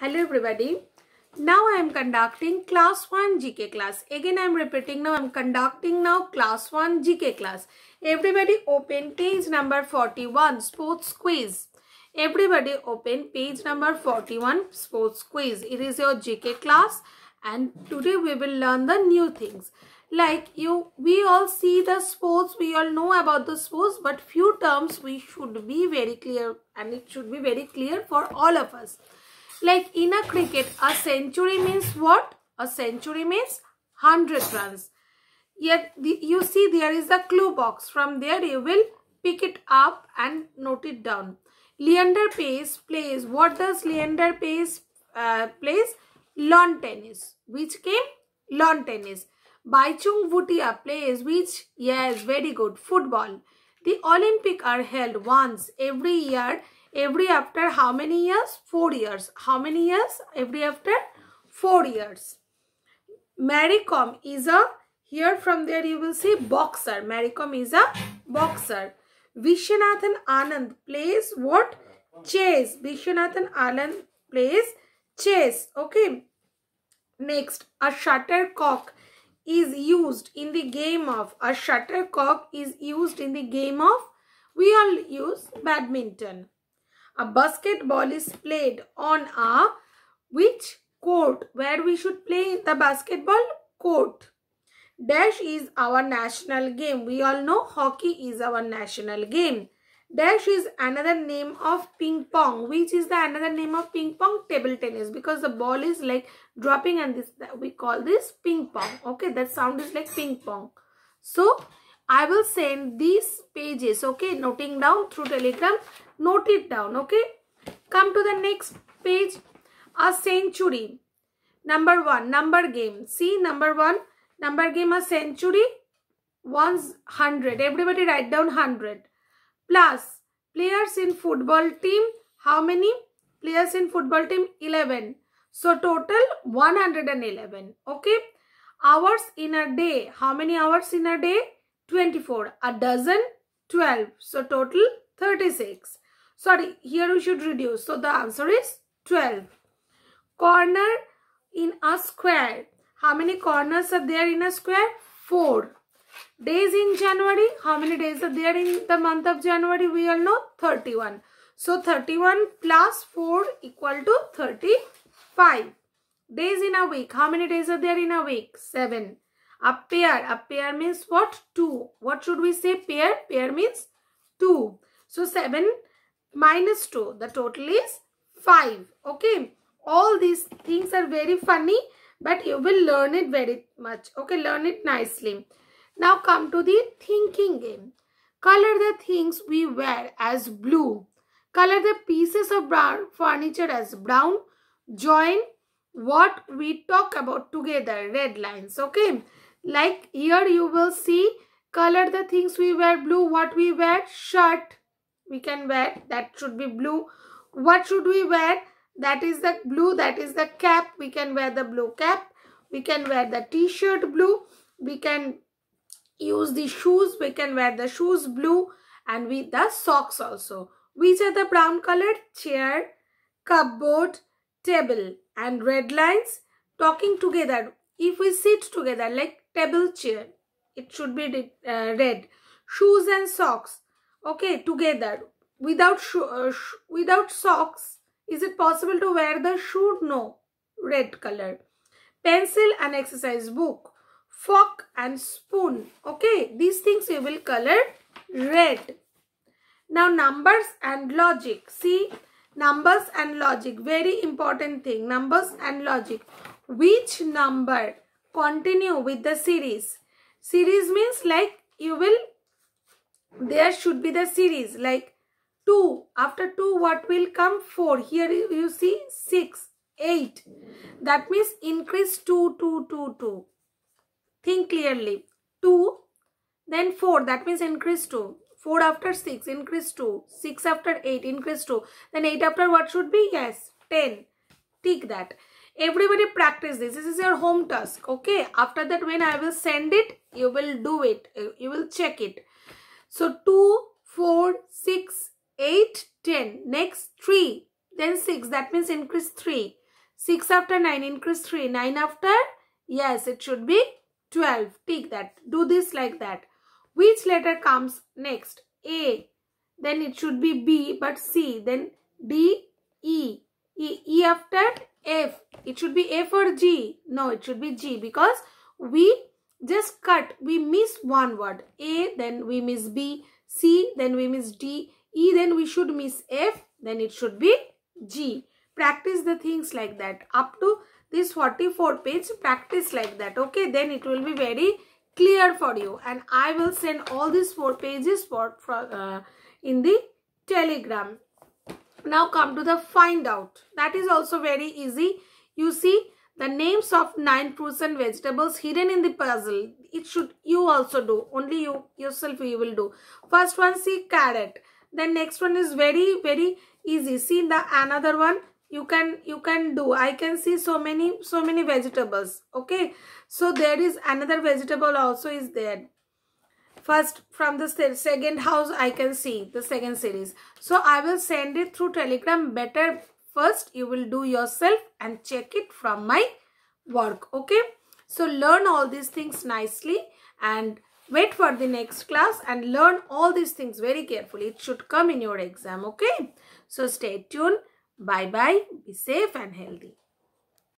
Hello everybody. Now I am conducting class 1 GK class. Again I am repeating now I am conducting now class 1 GK class. Everybody open page number 41 sports quiz. Everybody open page number 41 sports quiz. It is your GK class and today we will learn the new things like you we all see the sports we all know about the sports but few terms we should be very clear and it should be very clear for all of us like in a cricket, a century means what? A century means 100 runs. Yet the, you see there is a clue box. From there you will pick it up and note it down. Leander Pace plays. What does Leander Pace uh, plays? Lawn tennis. Which game? Lawn tennis. Baichung Bhutia plays which? Yes, very good. Football. The Olympic are held once every year every after how many years? 4 years. How many years? Every after 4 years. Maricom is a, here from there you will see boxer. Maricom is a boxer. Vishwanathan Anand plays what? Chess. Vishwanathan Anand plays chess. Okay. Next, a shuttlecock is used in the game of, a shuttlecock is used in the game of, we all use badminton. A basketball is played on a which court? Where we should play the basketball? Court. Dash is our national game. We all know hockey is our national game. Dash is another name of ping pong, which is the another name of ping pong table tennis because the ball is like dropping and this we call this ping pong. Okay, that sound is like ping pong. So I will send these pages, okay, noting down through telegram, note it down, okay. Come to the next page, a century, number one, number game, see number one, number game a century, one's 100, everybody write down 100, plus players in football team, how many players in football team, 11, so total 111, okay. Hours in a day, how many hours in a day? 24. A dozen, 12. So total 36. Sorry, here we should reduce. So the answer is 12. Corner in a square. How many corners are there in a square? 4. Days in January. How many days are there in the month of January? We all know 31. So 31 plus 4 equal to 35. Days in a week. How many days are there in a week? 7. A pair. A pair means what? Two. What should we say? Pair. Pair means two. So 7 minus 2. The total is 5. Okay. All these things are very funny. But you will learn it very much. Okay. Learn it nicely. Now come to the thinking game. Color the things we wear as blue. Color the pieces of brown furniture as brown. Join what we talk about together. Red lines. Okay. Like here you will see color the things we wear blue. What we wear? Shirt. We can wear. That should be blue. What should we wear? That is the blue. That is the cap. We can wear the blue cap. We can wear the t-shirt blue. We can use the shoes. We can wear the shoes blue. And with the socks also. Which are the brown colored? Chair, cupboard, table and red lines talking together if we sit together like table chair it should be uh, shoes and socks okay together without uh, without socks is it possible to wear the shoe no red color pencil and exercise book fork and spoon okay these things you will color red now numbers and logic see numbers and logic very important thing numbers and logic which number continue with the series. Series means like you will, there should be the series like 2. After 2 what will come? 4. Here you see 6, 8. That means increase 2, 2, 2, 2. Think clearly. 2, then 4. That means increase 2. 4 after 6, increase 2. 6 after 8, increase 2. Then 8 after what should be? Yes, 10. Take that everybody practice this this is your home task okay after that when i will send it you will do it you will check it so 2 4 6 8 10 next 3 then 6 that means increase 3 6 after 9 increase 3 9 after yes it should be 12 take that do this like that which letter comes next a then it should be b but c then d e e, e after F. It should be F or G. No, it should be G because we just cut. We miss one word. A, then we miss B. C, then we miss D. E, then we should miss F. Then it should be G. Practice the things like that. Up to this 44 page, practice like that. Okay, then it will be very clear for you. And I will send all these four pages for, for uh, in the telegram now come to the find out. That is also very easy. You see the names of nine fruits and vegetables hidden in the puzzle. It should you also do. Only you yourself you will do. First one see carrot. Then next one is very very easy. See the another one you can you can do i can see so many so many vegetables okay so there is another vegetable also is there first from the second house I can see the second series. So I will send it through telegram better first you will do yourself and check it from my work okay. So learn all these things nicely and wait for the next class and learn all these things very carefully. It should come in your exam okay. So stay tuned. Bye bye. Be safe and healthy.